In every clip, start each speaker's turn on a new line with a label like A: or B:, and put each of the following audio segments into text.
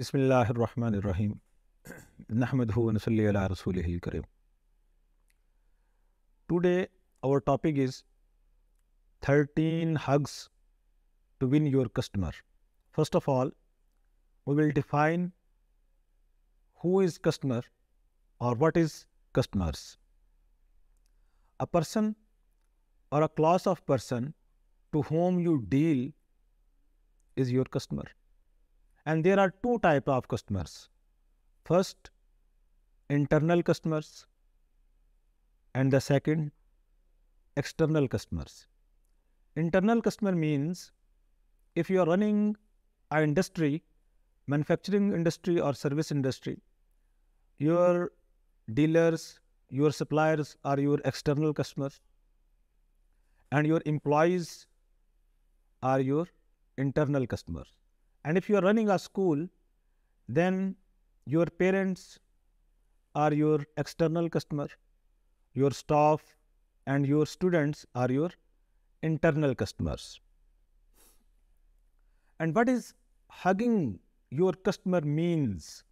A: بسم الله الرحمن الرحيم نحمده ونصلي على رسوله الكريم Today our topic is 13 hugs to win your customer. First of all, we will define who is customer or what is customers. A person or a class of person to whom you deal is your customer. And there are two type of customers. First, internal customers and the second, external customers. Internal customer means if you are running an industry, manufacturing industry or service industry, your dealers, your suppliers are your external customers and your employees are your internal customers. And if you are running a school, then your parents are your external customer, your staff and your students are your internal customers. And what is hugging your customer means?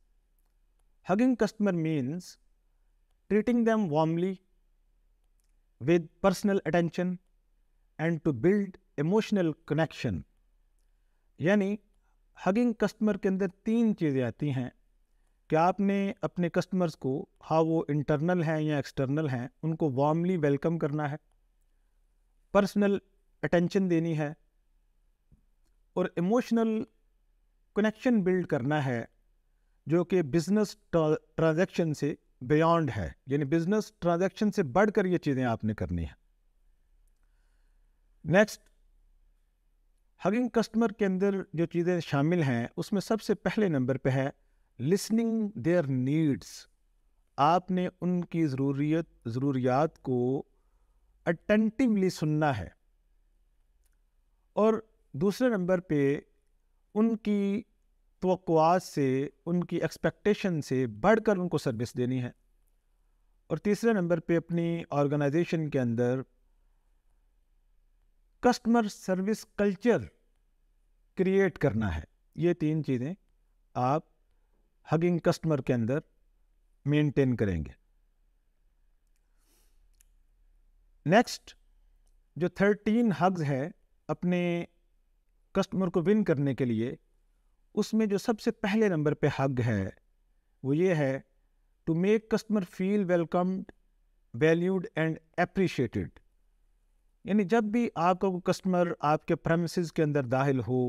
A: Hugging customer means treating them warmly with personal attention and to build emotional connection. Yani hugging customer के अंदर तीन चीज़ें आती हैं कि आपने अपने customers को हाँ वो इंटरनल हैं या एक्सटर्नल हैं उनको वार्मली वेलकम करना है पर्सनल अटेंशन देनी है और इमोशनल कनेक्शन बिल्ड करना है जो कि बिज़नेस ट्रांजैक्शन से बियॉन्ड है यानी बिज़नेस ट्रांजैक्शन से बढ़कर ये चीज़ें आपने करनी है नेक्स्ट हगिंग कस्टमर के अंदर जो चीज़ें शामिल हैं उसमें सबसे पहले नंबर पे है लिसनिंग देयर नीड्स आपने उनकी ज़रूरियत ज़रूरियात को अटेंटिवली सुनना है और दूसरे नंबर पे उनकी तो से उनकी एक्सपेक्टेशन से बढ़कर उनको सर्विस देनी है और तीसरे नंबर पे अपनी ऑर्गेनाइजेशन के अंदर कस्टमर सर्विस कल्चर क्रिएट करना है ये तीन चीज़ें आप हगिंग कस्टमर के अंदर मेंटेन करेंगे नेक्स्ट जो थर्टीन हग्स है अपने कस्टमर को विन करने के लिए उसमें जो सबसे पहले नंबर पे हग है वो ये है to make customer feel welcomed valued and appreciated यानी जब भी आपका कस्टमर आपके प्रेमिसेस के अंदर दाखिल हो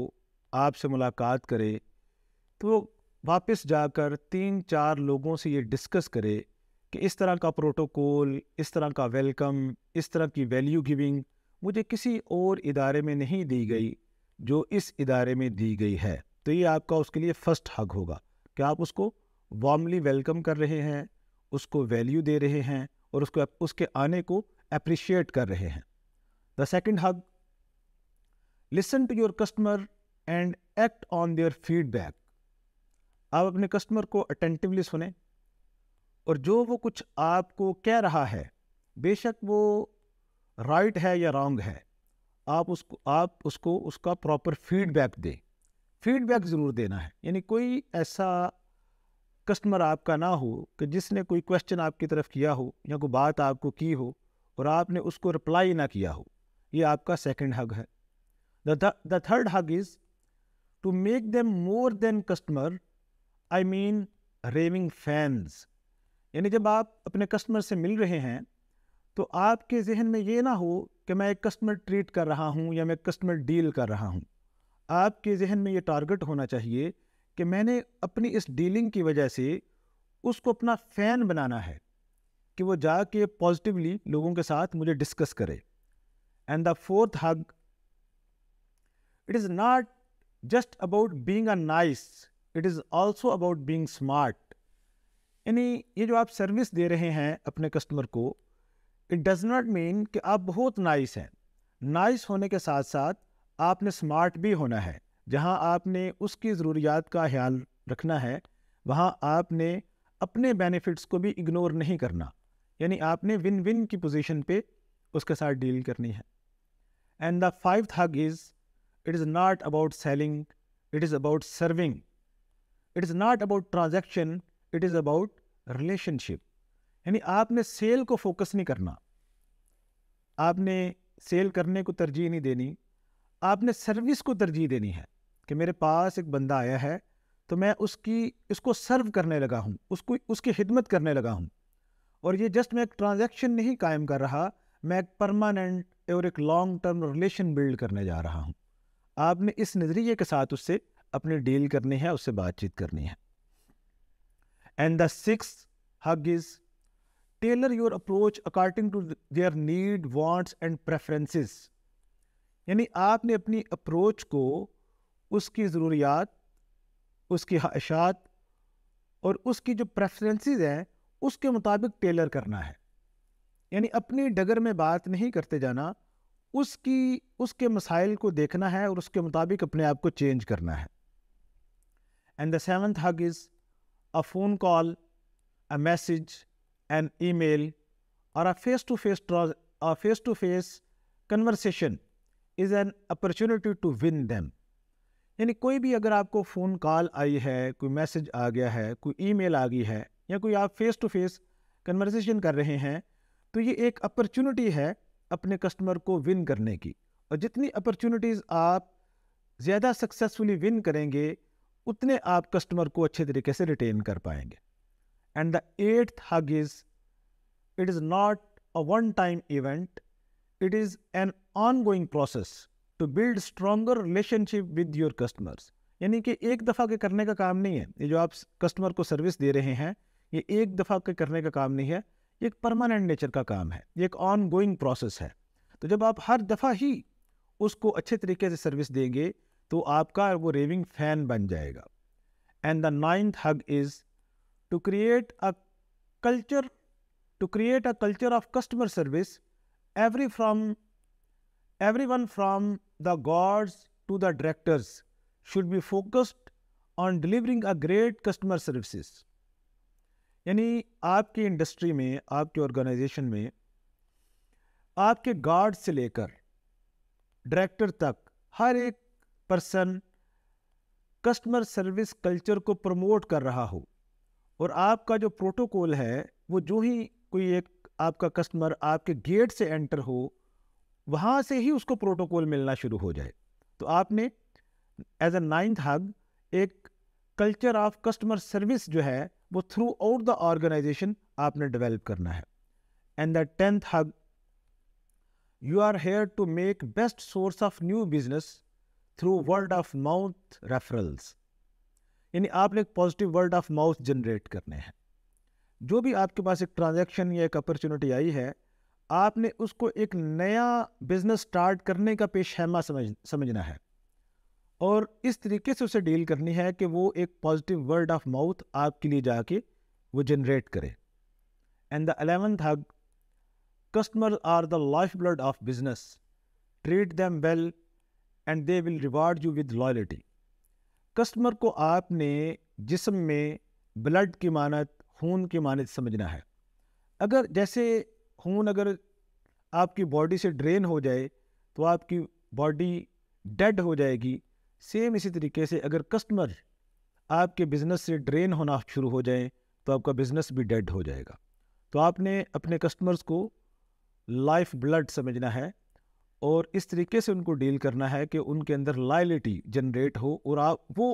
A: आपसे मुलाकात करे तो वापस जाकर तीन चार लोगों से ये डिस्कस करे कि इस तरह का प्रोटोकॉल इस तरह का वेलकम इस तरह की वैल्यू गिविंग मुझे किसी और इदारे में नहीं दी गई जो इस इदारे में दी गई है तो ये आपका उसके लिए फ़र्स्ट हक होगा कि आप उसको वार्मली वेलकम कर रहे हैं उसको वैल्यू दे रहे हैं और उसको उसके आने को अप्रिशिएट कर रहे हैं the second hug listen to your customer and act on their feedback आप अपने कस्टमर को अटेंटिवली सुने और जो वो कुछ आपको कह रहा है बेशक वो राइट है या रॉन्ग है आप उसको आप उसको उसका प्रॉपर फीडबैक दें फीडबैक ज़रूर देना है यानी कोई ऐसा कस्टमर आपका ना हो कि जिसने कोई क्वेश्चन आपकी तरफ किया हो या कोई बात आपको की हो और आपने उसको रिप्लाई ना किया हो ये आपका सेकंड हग है the third hug is to make them more than customer I mean raving fans यानी जब आप अपने कस्टमर से मिल रहे हैं तो आपके जहन में ये ना हो कि मैं एक कस्टमर ट्रीट कर रहा हूँ या मैं कस्टमर डील कर रहा हूँ आपके जहन में ये टारगेट होना चाहिए कि मैंने अपनी इस डीलिंग की वजह से उसको अपना फ़ैन बनाना है कि वो जाके पॉजिटिवली लोगों के साथ मुझे डिस्कस करे and the fourth hug it is not just about being a nice it is also about being smart यानी ये जो आप सर्विस दे रहे हैं अपने कस्टमर को इट डज़ नॉट मीन कि आप बहुत नाइस हैं नाइस होने के साथ साथ आपने स्मार्ट भी होना है जहाँ आपने उसकी ज़रूरियात का ख्याल रखना है वहाँ आपने अपने बेनिफिट्स को भी इग्नोर नहीं करना यानी आपने विन विन की पोजीशन पे उसके साथ डील करनी है and the five hug is It is not about selling, it is about serving. It is not about transaction, it is about relationship. यानी आपने सेल को फोकस नहीं करना आपने सेल करने को तरजीह नहीं देनी आपने सर्विस को तरजीह देनी है कि मेरे पास एक बंदा आया है तो मैं उसकी इसको सर्व करने लगा हूँ उसको उसकी खिदमत करने लगा हूँ और ये जस्ट मैं एक ट्रांजैक्शन नहीं कायम कर रहा मैं एक परमानेंट और एक लॉन्ग टर्म रिलेशन बिल्ड करने जा रहा हूँ आपने इस नज़रिए के साथ उससे अपने डील करनी है उससे बातचीत करनी है and the six hug is tailor your approach according to their need wants and preferences यानी आपने अपनी अप्रोच को उसकी ज़रूरियात उसकी ख्वाहिशात और उसकी जो प्रेफरेंसेस हैं उसके मुताबिक टेलर करना है यानी अपनी डगर में बात नहीं करते जाना उसकी उसके मसाइल को देखना है और उसके मुताबिक अपने आप को चेंज करना है and the seven hug is a phone call a message an email or a face to face a face to face conversation is an opportunity to win them. यानी कोई भी अगर आपको फ़ोन कॉल आई है कोई message आ गया है कोई ईमेल आ गई है या कोई आप फेस टू फेस कन्वर्सेशन कर रहे हैं तो ये एक अपॉर्चुनिटी है अपने कस्टमर को विन करने की और जितनी अपॉर्चुनिटीज़ आप ज़्यादा सक्सेसफुली विन करेंगे उतने आप कस्टमर को अच्छे तरीके से रिटेन कर पाएंगे and the eight hug is it is not a one time event it is an ongoing process to build stronger relationship with your customers यानी कि एक दफ़ा के करने का काम नहीं है ये जो आप कस्टमर को सर्विस दे रहे हैं ये एक दफ़ा के करने का काम नहीं है ये एक परमानेंट नेचर का काम है ये एक ऑन गोइंग प्रोसेस है तो जब आप हर दफ़ा ही उसको अच्छे तरीके से सर्विस देंगे तो आपका वो रेविंग फैन बन जाएगा and the ninth hug is to create a culture to create a culture of customer service every from everyone from the gods to the directors should be focused on delivering a great customer services यानी आपकी industry में आपके organisation में आपके guard से लेकर director तक हर एक पर्सन कस्टमर सर्विस कल्चर को प्रमोट कर रहा हो और आपका जो प्रोटोकॉल है वो जो ही कोई एक आपका कस्टमर आपके गेट से एंटर हो वहाँ से ही उसको प्रोटोकॉल मिलना शुरू हो जाए तो आपने एज ए नाइन्थ हग एक कल्चर ऑफ कस्टमर सर्विस जो है वो थ्रू आउट द ऑर्गेनाइजेशन आपने डेवलप करना है and the tenth hug you are here to make best source of new business through word of mouth referrals यानी आपने एक positive word of mouth generate करने हैं जो भी आपके पास एक ट्रांजेक्शन या एक अपॉर्चुनिटी आई है आपने उसको एक नया बिजनेस स्टार्ट करने का पेशहमा समझ समझना है और इस तरीके से उसे डील करनी है कि वो एक पॉजिटिव वर्ड ऑफ माउथ आपके लिए जाके वो जनरेट करे and the eleventh hug customer are the lifeblood of business treat them well and they will reward you with loyalty customer को आपने जिसम में ब्लड की मानत खून की मानत समझना है अगर जैसे खून अगर आपकी बॉडी से ड्रेन हो जाए तो आपकी बॉडी डेड हो जाएगी सेम इसी तरीके से अगर कस्टमर आपके बिज़नेस से ड्रेन होना शुरू हो जाए तो आपका बिज़नेस भी डेड हो जाएगा तो आपने अपने कस्टमर्स को लाइफ ब्लड समझना है और इस तरीके से उनको डील करना है कि उनके अंदर लाइलिटी जनरेट हो और आप वो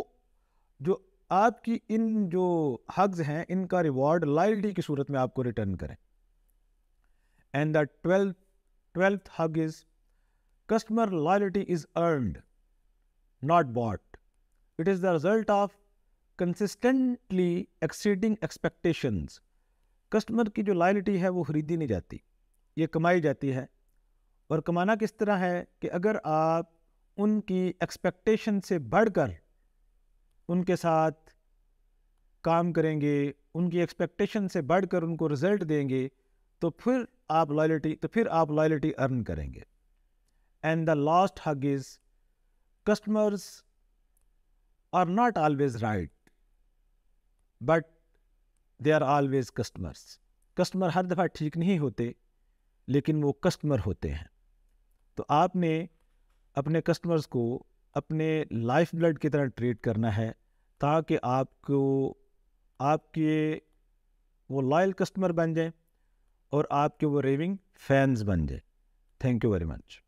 A: जो आपकी इन जो हग्स हैं इनका रिवॉर्ड लाइलिटी की सूरत में आपको रिटर्न करें and the twelfth twelfth hug is customer loyalty is earned not bought. It is the result of consistently exceeding expectations. Customer की जो लॉयलिटी है वो खरीदी नहीं जाती ये कमाई जाती है और कमाना किस तरह है कि अगर आप उनकी एक्सपेक्टेशन से बढ़कर उनके साथ काम करेंगे उनकी एक्सपेक्टेशन से बढ़कर उनको रिजल्ट देंगे तो फिर आप लॉयल्टी तो फिर आप लॉयल्टी अर्न करेंगे and the last hug is customers are not always right, but they are always customers. Customer हर दफ़ा ठीक नहीं होते लेकिन वो कस्टमर होते हैं तो आपने अपने कस्टमर्स को अपने लाइफ ब्लड की तरह ट्रीट करना है ताकि आपको आपके वो लॉयल कस्टमर बन जाए और आपके वो रेविंग फैंस बन जाए थैंक यू वेरी मच